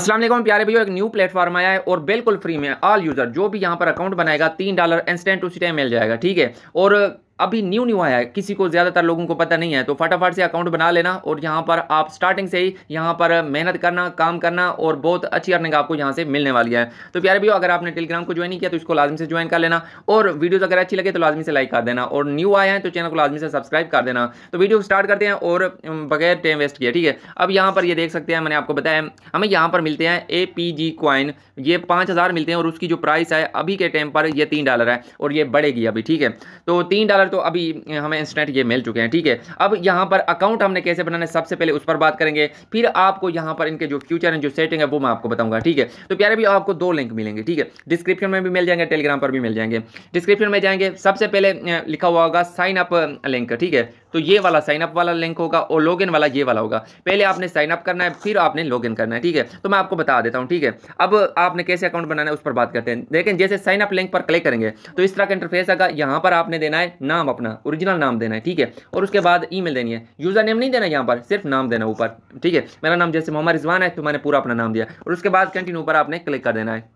असलम प्यारे भैया एक न्यू प्लेटफॉर्म आया है और बिल्कुल फ्री में ऑल यूज़र जो भी यहाँ पर अकाउंट बनाएगा तीन डॉलर इंस्टेंट उसी टाइम मिल जाएगा ठीक है और अभी न्यू न्यू आया है किसी को ज़्यादातर लोगों को पता नहीं है तो फटाफट से अकाउंट बना लेना और यहाँ पर आप स्टार्टिंग से ही यहाँ पर मेहनत करना काम करना और बहुत अच्छी अर्निंग आपको यहाँ से मिलने वाली है तो प्यारे भी अगर आपने टेलीग्राम को ज्वाइन किया तो इसको लाजमी से ज्वाइन कर लेना और वीडियोज़ अगर अच्छी लगे तो लाजमी से लाइक कर देना और न्यू आया है तो चैनल को लाजमी से सब्सक्राइब कर देना तो वीडियो स्टार्ट करते हैं और बगैर टाइम वेस्ट किया ठीक है अब यहाँ पर ये देख सकते हैं मैंने आपको बताया हमें यहाँ पर मिलते हैं ए पी जी क्वाइन ये पाँच हज़ार मिलते हैं और उसकी जो प्राइस है अभी के टाइम पर ये तीन डॉलर है और ये बढ़ेगी अभी ठीक है तो तीन डॉलर तो अभी हमें इंस्टेंट ये मिल चुके हैं ठीक है अब यहाँ पर अकाउंट हमने कैसे बनाने सबसे पहले उस पर बात करेंगे फिर आपको यहाँ पर इनके जो फ्यूचर हैं जो सेटिंग है वो मैं आपको बताऊंगा ठीक है तो प्यारे भी आपको दो लिंक मिलेंगे ठीक है डिस्क्रिप्शन में भी मिल जाएंगे टेलीग्राम पर भी मिल जाएंगे डिस्क्रिप्शन में जाएंगे सबसे पहले लिखा हुआ होगा साइन अप लिंक ठीक है तो ये वाला साइन अप वाला लिंक होगा और लॉगिन वाला ये वाला होगा पहले आपने साइन अप करना है फिर आपने लॉगिन करना है ठीक है तो मैं आपको बता देता हूँ ठीक है अब आपने कैसे अकाउंट बनाना है उस पर बात करते हैं लेकिन जैसे साइन अप लिंक पर क्लिक करेंगे तो इस तरह का इंटरफेस आगा यहाँ पर आपने देना है नाम नाम अपना ओरिजिनल नाम देना है ठीक है और उसके बाद ईमेल देनी है यूज़र नेम नहीं देना यहाँ पर सिर्फ नाम देना ऊपर ठीक है मेरा नाम जैसे मोहम्मद रिजवान है तो मैंने पूरा अपना नाम दिया और उसके बाद कंटिन्यू पर आपने क्लिक कर देना है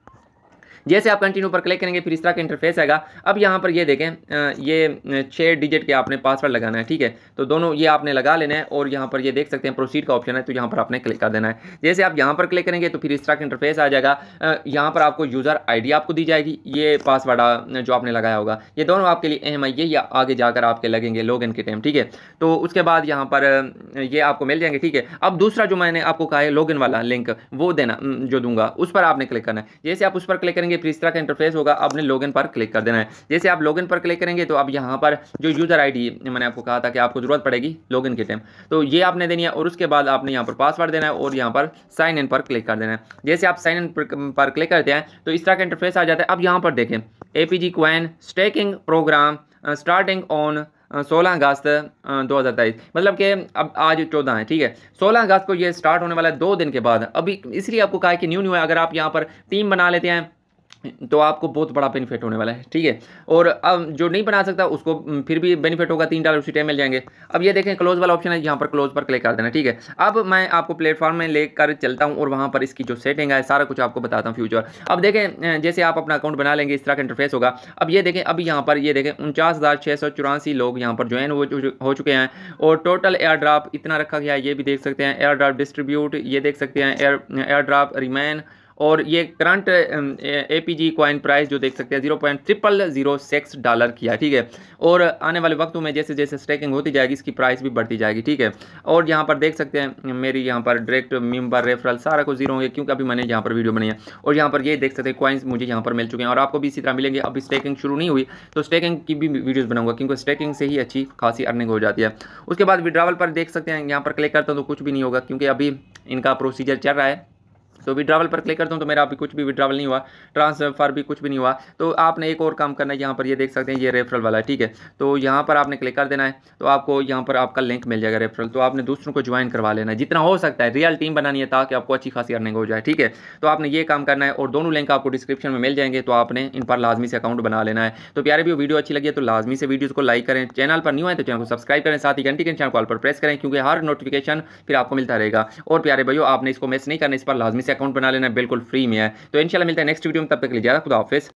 जैसे आप कंटिन्यू पर क्लिक करेंगे फिर इस तरह का इंटरफेस आएगा अब यहाँ पर ये देखें ये छः डिजिट के आपने पासवर्ड लगाना है ठीक है तो दोनों ये आपने लगा लेना है और यहाँ पर ये देख सकते हैं प्रोसीड का ऑप्शन है तो यहाँ पर आपने क्लिक कर देना है जैसे आप यहाँ पर क्लिक करेंगे तो फिर इस तरह का इंटरफेस आ जाएगा यहाँ पर आपको यूज़र आई आपको दी जाएगी ये पासवर्ड जो आपने लगाया होगा ये दोनों आपके लिए अहम है ये या आगे जाकर आपके लगेंगे लॉग के टाइम ठीक है तो उसके बाद यहाँ पर ये आपको मिल जाएंगे ठीक है अब दूसरा जो मैंने आपको कहा है लॉग वाला लिंक वो देना जो दूंगा उस पर आपने क्लिक करना है जैसे आप उस पर क्लिक करेंगे देखेंगे फिर इस तरह का इंटरफेस होगा आपने लॉगिन पर क्लिक कर देना है जैसे आप लॉगिन पर क्लिक करेंगे तो आप यहाँ पर जो यूज़र आईडी मैंने आपको कहा था कि आपको ज़रूरत पड़ेगी लॉगिन के टाइम तो ये आपने देनी है और उसके बाद आपने यहाँ पर पासवर्ड देना है और यहाँ पर साइन इन पर क्लिक कर देना है जैसे आप साइन इन पर क्लिक करते हैं तो इस तरह का इंटरफेस आ जाता है अब यहाँ पर देखें A P G coin staking program starting on सोलह अगस्त uh, दो हज़ार तेईस मतलब कि अब आज चौदह है ठीक है सोलह अगस्त को ये स्टार्ट होने वाला है दो दिन के बाद अभी इसलिए आपको कहा है कि न्यू न्यू है अगर आप यहाँ पर टीम बना लेते हैं तो आपको बहुत बड़ा बेनिफिट होने वाला है ठीक है और अब जो नहीं बना सकता उसको हम्म, फिर भी बेनिफिट होगा तीन डॉलर उसी टाइम मिल जाएंगे अब ये देखें क्लोज वाला ऑप्शन है यहाँ पर क्लोज पर क्लिक कर देना ठीक है अब मैं आपको प्लेटफॉर्म में लेकर चलता हूँ और वहाँ पर इसकी जो सेटिंग है सारा कुछ आपको बताता हूँ फ्यूचर अब देखें जैसे आप अपना अकाउंट बना लेंगे इस तरह का इंटरफेस होगा अब ये देखें अब यहाँ पर ये देखें उनचास लोग यहाँ पर ज्वाइन हो चुके हैं और टोटल एयर ड्राफ्ट इतना रखा गया है ये भी देख सकते हैं एयर ड्राफ्ट डिस्ट्रीब्यूट ये देख सकते हैं एयर एयर ड्राफ्ट रिमैन और ये current A P G coin price जो देख सकते हैं zero point triple zero six dollar किया ठीक है और आने वाले वक्तों में जैसे जैसे स्टेकिंग होती जाएगी इसकी प्राइस भी बढ़ती जाएगी ठीक है और यहाँ पर देख सकते हैं मेरी यहाँ पर डायरेक्ट मेम्बर रेफरल सारा कुछ जीरो होंगे क्योंकि अभी मैंने यहाँ पर वीडियो बनाई है और यहाँ पर ये देख सकते हैं कॉइन्स मुझे यहाँ पर मिल चुके हैं और आपको भी इसी तरह मिलेंगे अभी स्टेकिंग शुरू नहीं हुई तो स्टेकिंग की भी वीडियोज़ बनाऊंगा क्योंकि स्टेकिंग से ही अच्छी खासी अर्निंग हो जाती है उसके बाद विड्रावल पर देख सकते हैं यहाँ पर क्लिक करता हूँ तो कुछ भी नहीं होगा क्योंकि अभी इनका प्रोसीजर चल रहा है तो विड्रावल पर क्लिक करता हूँ तो मेरा अभी कुछ भी विड्रावल नहीं हुआ ट्रांसफर भी कुछ भी नहीं हुआ तो आपने एक और काम करना है यहाँ पर ये देख सकते हैं ये रेफरल वाला है ठीक है तो यहाँ पर आपने क्लिक कर देना है तो आपको यहाँ पर आपका लिंक मिल जाएगा रेफरल तो आपने दूसरों को ज्वाइन करवा लेना है जितना हो सकता है रियल टीम बनानी है ताकि आपको अच्छी खासी अर्निंग हो जाए ठीक है तो आपने ये काम करना है और दोनों लिंक आपको डिस्क्रिप्शन में मिल जाएंगे तो आपने इन पर लाजमी से अकाउंट बना लेना है तो प्यारे भी वीडियो अच्छी लगी है तो लाजमी से वीडियो को लाइक करें चैनल पर न्यू आए तो चैनल को सब्सक्राइब करें साथ ही घंटी घंटे चैनल कॉल पर प्रेस करें क्योंकि हर नोटिफिकेशन फिर आपको मिलता रहेगा और प्यारे भाइयों आपने इसको मिस नहीं करना इस पर लाजमी से अकाउंट बना लेना बिल्कुल फ्री में है तो इनशाला मिलता है नेक्स्ट वीडियो में तब तक लिए ज़्यादा खुदा ऑफिस